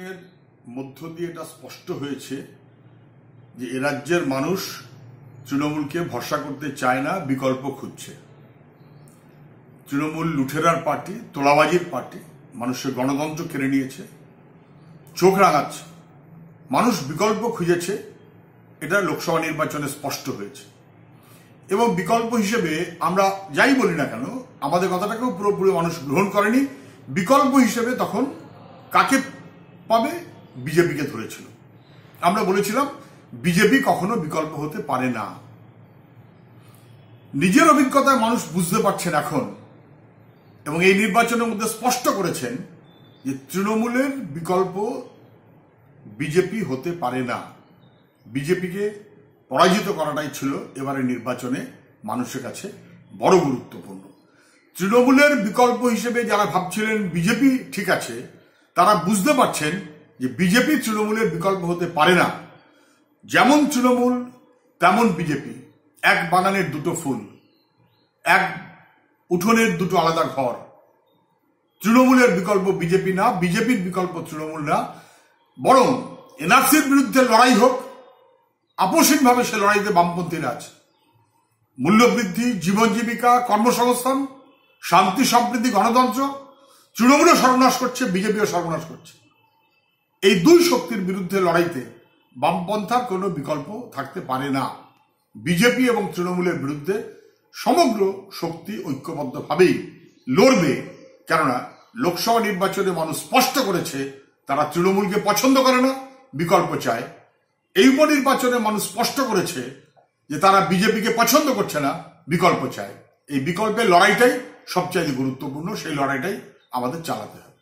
নির্বাচনের মধ্য দিয়ে এটা স্পষ্ট হয়েছে যে এ রাজ্যের মানুষ তৃণমূলকে ভরসা করতে চায় না বিকল্প খুঁজছে তৃণমূল লুঠেরার পার্টি তোলাবাজির পার্টি মানুষের গণতন্ত্র কেড়ে নিয়েছে চোখ রাঙাচ্ছে মানুষ বিকল্প খুঁজেছে এটা লোকসভা নির্বাচনে স্পষ্ট হয়েছে এবং বিকল্প হিসেবে আমরা যাই বলি না কেন আমাদের কথাটাকেও পুরোপুরি মানুষ গ্রহণ করেনি বিকল্প হিসেবে তখন কাকে পাবে বিজেপিকে ধরেছিল আমরা বলেছিলাম বিজেপি কখনো বিকল্প হতে পারে না নিজের অভিজ্ঞতায় মানুষ বুঝতে পারছেন এখন এবং এই নির্বাচনের মধ্যে স্পষ্ট করেছেন যে তৃণমূলের বিকল্প বিজেপি হতে পারে না বিজেপিকে পরাজিত করাটাই ছিল এবারে নির্বাচনে মানুষের কাছে বড় গুরুত্বপূর্ণ তৃণমূলের বিকল্প হিসেবে যারা ভাবছিলেন বিজেপি ঠিক আছে তারা বুঝতে পারছেন যে বিজেপি তৃণমূলের বিকল্প হতে পারে না যেমন তৃণমূল তেমন বিজেপি এক বাগানের দুটো ফুল এক উঠোনের দুটো আলাদা ঘর তৃণমূলের বিকল্প বিজেপি না বিজেপির বিকল্প তৃণমূল না বরং এনআরসির বিরুদ্ধে লড়াই হোক আপসিকভাবে সে লড়াইতে বামপন্থীরা আছে মূল্যবৃদ্ধি জীবন জীবিকা কর্মসংস্থান শান্তি সম্প্রীতি গণতন্ত্র তৃণমূলও সর্বনাশ করছে বিজেপিও সর্বনাশ করছে এই দুই শক্তির বিরুদ্ধে লড়াইতে বামপন্থার কোন বিকল্প থাকতে পারে না বিজেপি এবং তৃণমূলের বিরুদ্ধে সমগ্র শক্তি ঐক্যবদ্ধভাবেই লড়বে কেননা লোকসভা নির্বাচনে মানুষ স্পষ্ট করেছে তারা তৃণমূলকে পছন্দ করে না বিকল্প চায় এই উপনির্বাচনে মানুষ স্পষ্ট করেছে যে তারা বিজেপিকে পছন্দ করছে না বিকল্প চায় এই বিকল্পের লড়াইটাই সবচেয়ে গুরুত্বপূর্ণ সেই লড়াইটাই আমাদের চালাতে হবে